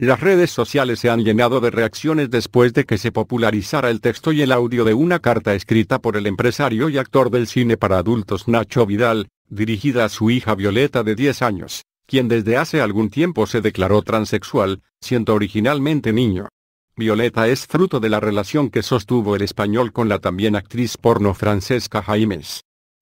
Las redes sociales se han llenado de reacciones después de que se popularizara el texto y el audio de una carta escrita por el empresario y actor del cine para adultos Nacho Vidal, dirigida a su hija Violeta de 10 años, quien desde hace algún tiempo se declaró transexual, siendo originalmente niño. Violeta es fruto de la relación que sostuvo el español con la también actriz porno Francesca Jaimes.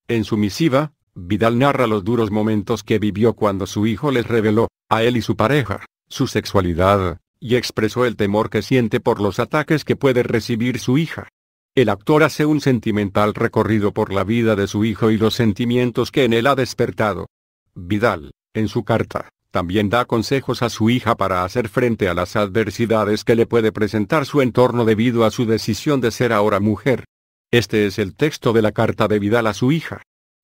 En su misiva, Vidal narra los duros momentos que vivió cuando su hijo les reveló, a él y su pareja, su sexualidad, y expresó el temor que siente por los ataques que puede recibir su hija. El actor hace un sentimental recorrido por la vida de su hijo y los sentimientos que en él ha despertado. Vidal, en su carta, también da consejos a su hija para hacer frente a las adversidades que le puede presentar su entorno debido a su decisión de ser ahora mujer. Este es el texto de la carta de Vidal a su hija.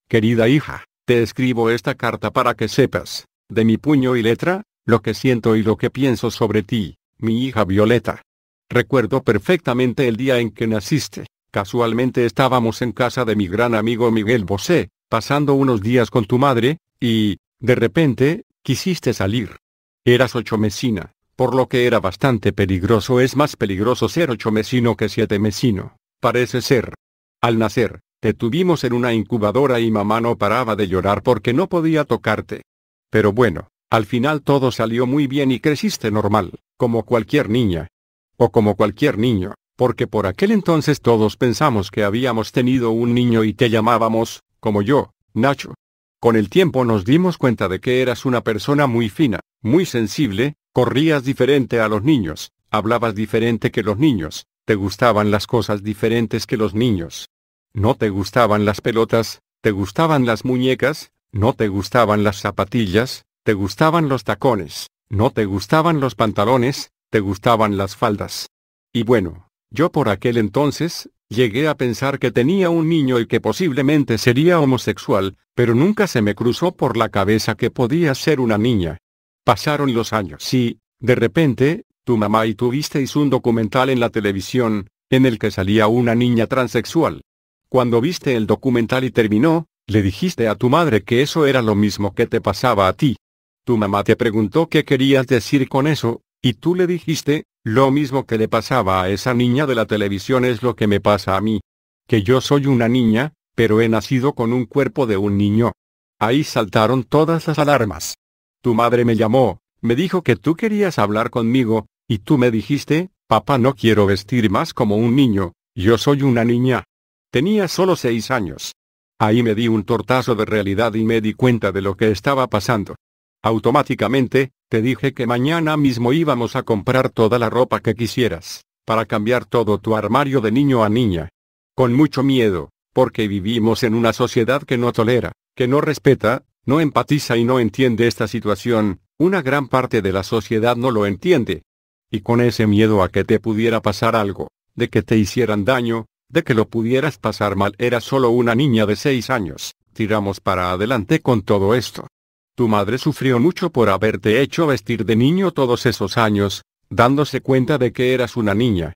Querida hija, te escribo esta carta para que sepas, de mi puño y letra, lo que siento y lo que pienso sobre ti, mi hija Violeta. Recuerdo perfectamente el día en que naciste. Casualmente estábamos en casa de mi gran amigo Miguel Bosé, pasando unos días con tu madre, y, de repente, quisiste salir. Eras ochomecina, por lo que era bastante peligroso. Es más peligroso ser ochomecino que siete mesino, parece ser. Al nacer, te tuvimos en una incubadora y mamá no paraba de llorar porque no podía tocarte. Pero bueno, al final todo salió muy bien y creciste normal, como cualquier niña. O como cualquier niño, porque por aquel entonces todos pensamos que habíamos tenido un niño y te llamábamos, como yo, Nacho. Con el tiempo nos dimos cuenta de que eras una persona muy fina, muy sensible, corrías diferente a los niños, hablabas diferente que los niños, te gustaban las cosas diferentes que los niños. No te gustaban las pelotas, te gustaban las muñecas, no te gustaban las zapatillas, te gustaban los tacones, no te gustaban los pantalones, te gustaban las faldas. Y bueno, yo por aquel entonces, llegué a pensar que tenía un niño y que posiblemente sería homosexual, pero nunca se me cruzó por la cabeza que podía ser una niña. Pasaron los años y, de repente, tu mamá y tú visteis un documental en la televisión, en el que salía una niña transexual. Cuando viste el documental y terminó, le dijiste a tu madre que eso era lo mismo que te pasaba a ti. Tu mamá te preguntó qué querías decir con eso, y tú le dijiste, lo mismo que le pasaba a esa niña de la televisión es lo que me pasa a mí. Que yo soy una niña, pero he nacido con un cuerpo de un niño. Ahí saltaron todas las alarmas. Tu madre me llamó, me dijo que tú querías hablar conmigo, y tú me dijiste, papá no quiero vestir más como un niño, yo soy una niña. Tenía solo seis años. Ahí me di un tortazo de realidad y me di cuenta de lo que estaba pasando. Automáticamente, te dije que mañana mismo íbamos a comprar toda la ropa que quisieras, para cambiar todo tu armario de niño a niña. Con mucho miedo, porque vivimos en una sociedad que no tolera, que no respeta, no empatiza y no entiende esta situación, una gran parte de la sociedad no lo entiende. Y con ese miedo a que te pudiera pasar algo, de que te hicieran daño, de que lo pudieras pasar mal, era solo una niña de seis años, tiramos para adelante con todo esto. Tu madre sufrió mucho por haberte hecho vestir de niño todos esos años, dándose cuenta de que eras una niña.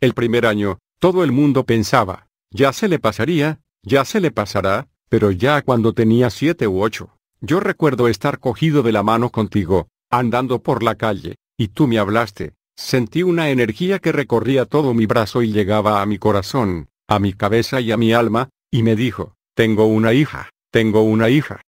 El primer año, todo el mundo pensaba, ya se le pasaría, ya se le pasará, pero ya cuando tenía siete u ocho, yo recuerdo estar cogido de la mano contigo, andando por la calle, y tú me hablaste, sentí una energía que recorría todo mi brazo y llegaba a mi corazón, a mi cabeza y a mi alma, y me dijo, tengo una hija, tengo una hija.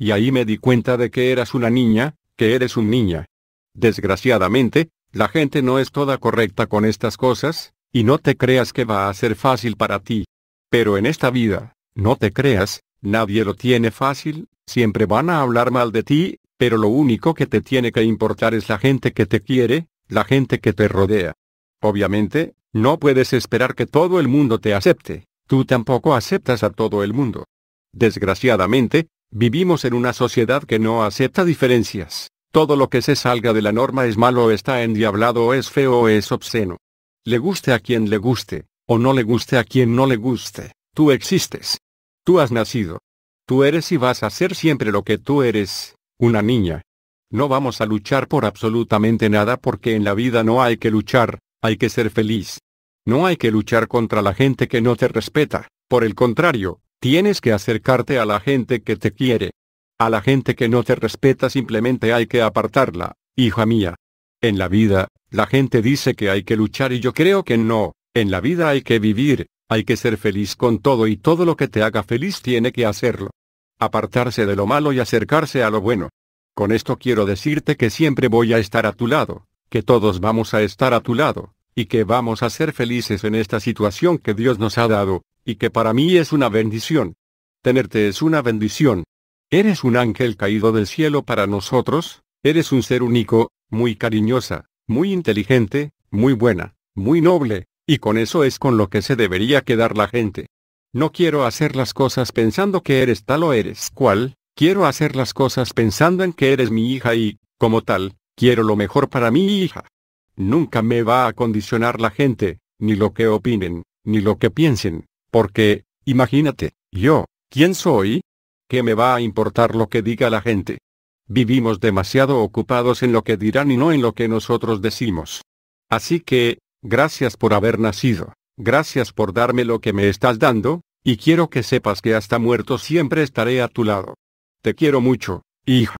Y ahí me di cuenta de que eras una niña, que eres un niña. Desgraciadamente, la gente no es toda correcta con estas cosas, y no te creas que va a ser fácil para ti. Pero en esta vida, no te creas, nadie lo tiene fácil, siempre van a hablar mal de ti, pero lo único que te tiene que importar es la gente que te quiere, la gente que te rodea. Obviamente, no puedes esperar que todo el mundo te acepte, tú tampoco aceptas a todo el mundo. Desgraciadamente, Vivimos en una sociedad que no acepta diferencias. Todo lo que se salga de la norma es malo está endiablado es feo es obsceno. Le guste a quien le guste, o no le guste a quien no le guste, tú existes. Tú has nacido. Tú eres y vas a ser siempre lo que tú eres, una niña. No vamos a luchar por absolutamente nada porque en la vida no hay que luchar, hay que ser feliz. No hay que luchar contra la gente que no te respeta, por el contrario, Tienes que acercarte a la gente que te quiere. A la gente que no te respeta simplemente hay que apartarla, hija mía. En la vida, la gente dice que hay que luchar y yo creo que no, en la vida hay que vivir, hay que ser feliz con todo y todo lo que te haga feliz tiene que hacerlo. Apartarse de lo malo y acercarse a lo bueno. Con esto quiero decirte que siempre voy a estar a tu lado, que todos vamos a estar a tu lado, y que vamos a ser felices en esta situación que Dios nos ha dado, y que para mí es una bendición. Tenerte es una bendición. Eres un ángel caído del cielo para nosotros, eres un ser único, muy cariñosa, muy inteligente, muy buena, muy noble, y con eso es con lo que se debería quedar la gente. No quiero hacer las cosas pensando que eres tal o eres cual, quiero hacer las cosas pensando en que eres mi hija y, como tal, quiero lo mejor para mi hija. Nunca me va a condicionar la gente, ni lo que opinen, ni lo que piensen, porque, imagínate, yo, ¿quién soy? ¿Qué me va a importar lo que diga la gente? Vivimos demasiado ocupados en lo que dirán y no en lo que nosotros decimos. Así que, gracias por haber nacido, gracias por darme lo que me estás dando, y quiero que sepas que hasta muerto siempre estaré a tu lado. Te quiero mucho, hija.